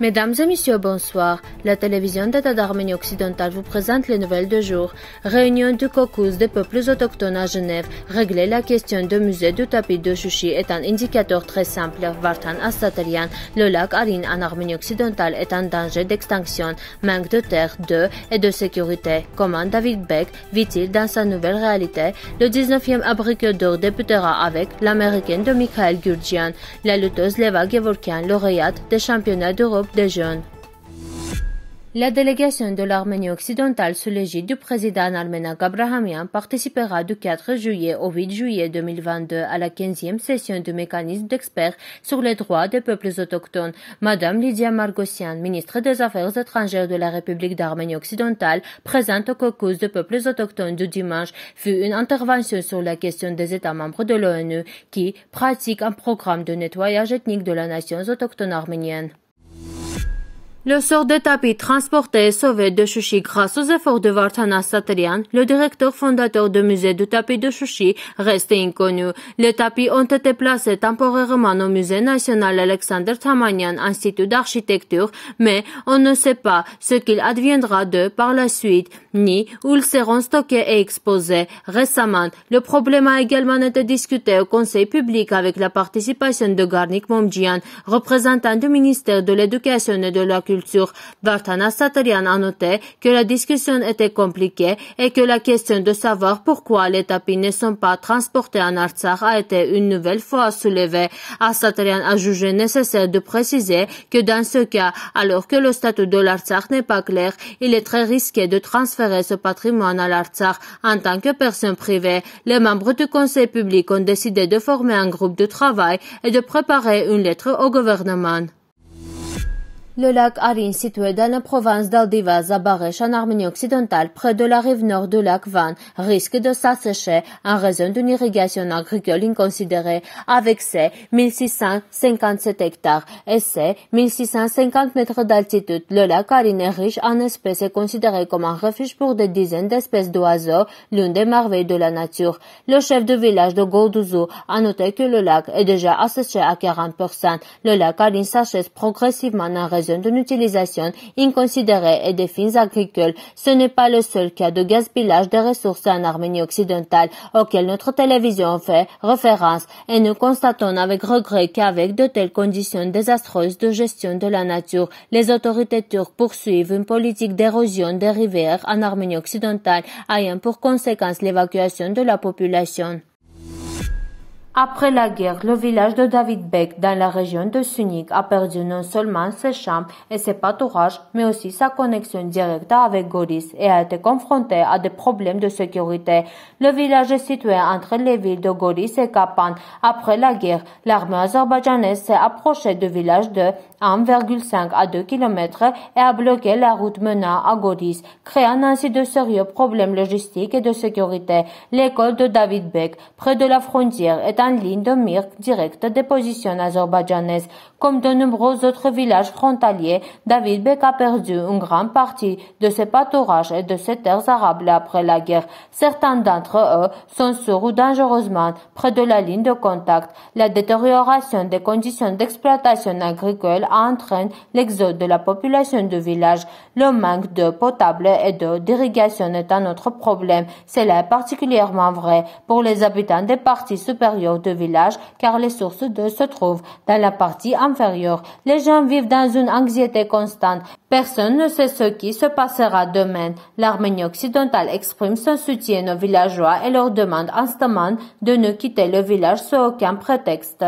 Mesdames et messieurs, bonsoir. La télévision d'État d'Arménie occidentale vous présente les nouvelles de jour. Réunion du caucus des peuples autochtones à Genève. Régler la question de musée du tapis de Chouchi est un indicateur très simple. Vartan Astatelian, le lac Arin en Arménie occidentale est en danger d'extinction, manque de terre, d'eau et de sécurité. Comment David Beck vit-il dans sa nouvelle réalité Le 19e abriqueur d'or débutera avec l'américaine de Michael Gurdjian, la lutteuse Leva Gevorkian, lauréate des championnats d'Europe la délégation de l'Arménie occidentale sous l'égide du président Armena Gabrahamian participera du 4 juillet au 8 juillet 2022 à la 15e session du mécanisme d'experts sur les droits des peuples autochtones. Madame Lydia Margossian, ministre des Affaires étrangères de la République d'Arménie occidentale, présente au caucus des peuples autochtones du dimanche, fut une intervention sur la question des États membres de l'ONU qui pratiquent un programme de nettoyage ethnique de la nation autochtone arménienne. Le sort des tapis transportés et sauvés de Chouchi grâce aux efforts de Vartana Satrian, le directeur fondateur du musée du tapis de Chouchi, reste inconnu. Les tapis ont été placés temporairement au musée national Alexander Tamanian, institut d'architecture, mais on ne sait pas ce qu'il adviendra d'eux par la suite, ni où ils seront stockés et exposés. Récemment, le problème a également été discuté au conseil public avec la participation de Garnik Momjian, représentant du ministère de l'Éducation et de la culture. Vartana a noté que la discussion était compliquée et que la question de savoir pourquoi les tapis ne sont pas transportés en Artsakh a été une nouvelle fois soulevée. Satarian a jugé nécessaire de préciser que dans ce cas, alors que le statut de l'Artsakh n'est pas clair, il est très risqué de transférer ce patrimoine à l'Artsakh en tant que personne privée. Les membres du conseil public ont décidé de former un groupe de travail et de préparer une lettre au gouvernement. Le lac Arin, situé dans la province d'Aldivas à Barèche en Arménie occidentale, près de la rive nord du lac Van, risque de s'assécher en raison d'une irrigation agricole inconsidérée, avec ses 1657 hectares et ses 1650 mètres d'altitude. Le lac Arin est riche en espèces et considéré comme un refuge pour des dizaines d'espèces d'oiseaux, l'une des merveilles de la nature. Le chef de village de Gaudouzou a noté que le lac est déjà asséché à 40%. Le lac Arin s'achève progressivement en raison d'une utilisation inconsidérée et des fins agricoles. Ce n'est pas le seul cas de gaspillage des ressources en Arménie occidentale auquel notre télévision fait référence et nous constatons avec regret qu'avec de telles conditions désastreuses de gestion de la nature, les autorités turques poursuivent une politique d'érosion des rivières en Arménie occidentale ayant pour conséquence l'évacuation de la population. Après la guerre, le village de David Beck dans la région de Sunik a perdu non seulement ses champs et ses pâturages, mais aussi sa connexion directe avec Goris et a été confronté à des problèmes de sécurité. Le village est situé entre les villes de Goris et Kapan. Après la guerre, l'armée azerbaïdjanaise s'est approchée du village de 1,5 à 2 km et a bloqué la route menant à Goris, créant ainsi de sérieux problèmes logistiques et de sécurité. L'école de David Beck, près de la frontière, est ligne de mire directe des positions azerbaïdjanaises. Comme de nombreux autres villages frontaliers, David Beck a perdu une grande partie de ses pâturages et de ses terres arables après la guerre. Certains d'entre eux sont sourds ou dangereusement près de la ligne de contact. La détérioration des conditions d'exploitation agricole entraîne l'exode de la population du village. Le manque de potable et d'eau d'irrigation est un autre problème. Cela est particulièrement vrai pour les habitants des parties supérieures de village car les sources d'eau se trouvent dans la partie inférieure. Les gens vivent dans une anxiété constante. Personne ne sait ce qui se passera demain. L'Arménie occidentale exprime son soutien aux villageois et leur demande instamment de ne quitter le village sous aucun prétexte.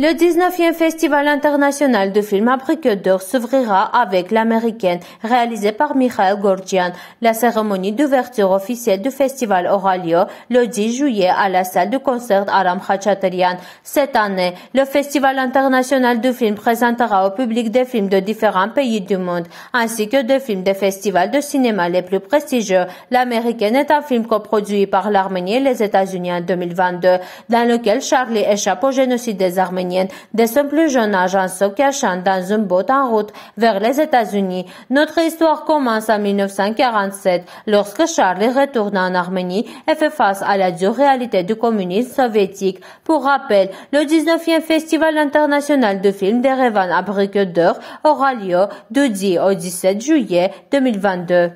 Le 19e Festival international de film « à d'or » s'ouvrira avec l'américaine réalisé par Michael Gorgian. La cérémonie d'ouverture officielle du festival aura lieu le 10 juillet à la salle du concert Aram Khachaturian. Cette année, le Festival international du film présentera au public des films de différents pays du monde, ainsi que des films des festivals de cinéma les plus prestigieux. L'américaine est un film coproduit par l'Arménie et les États-Unis en 2022, dans lequel Charlie échappe au génocide des Arméniens de dès son plus jeune âge en se cachant dans une botte en route vers les États-Unis. Notre histoire commence en 1947 lorsque Charlie retourne en Arménie et fait face à la dure réalité du communisme soviétique. Pour rappel, le 19e Festival international de films d'Erevan à Briqueur aura lieu du 10 au 17 juillet 2022.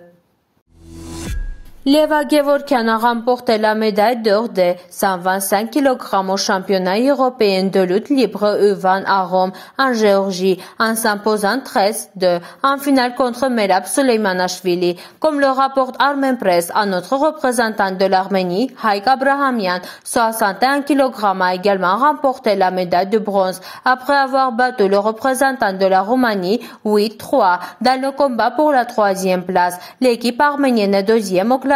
Leva Gevorkian a remporté la médaille d'or de 125 kg au championnat européen de lutte libre U20 à Rome, en Géorgie, en s'imposant 13-2 en finale contre Merab Suleimanashvili. Comme le rapporte Armen Press, un autre représentant de l'Arménie, Haik Abrahamian, 61 kg, a également remporté la médaille de bronze après avoir battu le représentant de la Roumanie, 8-3, dans le combat pour la troisième place. L'équipe arménienne est deuxième au classement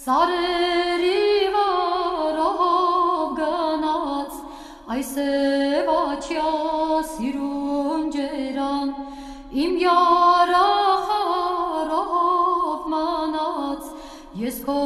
սարերի վարով գնաց, այս էվաչյա սիրուն ջերան, իմ յարախարով մանաց, ես կո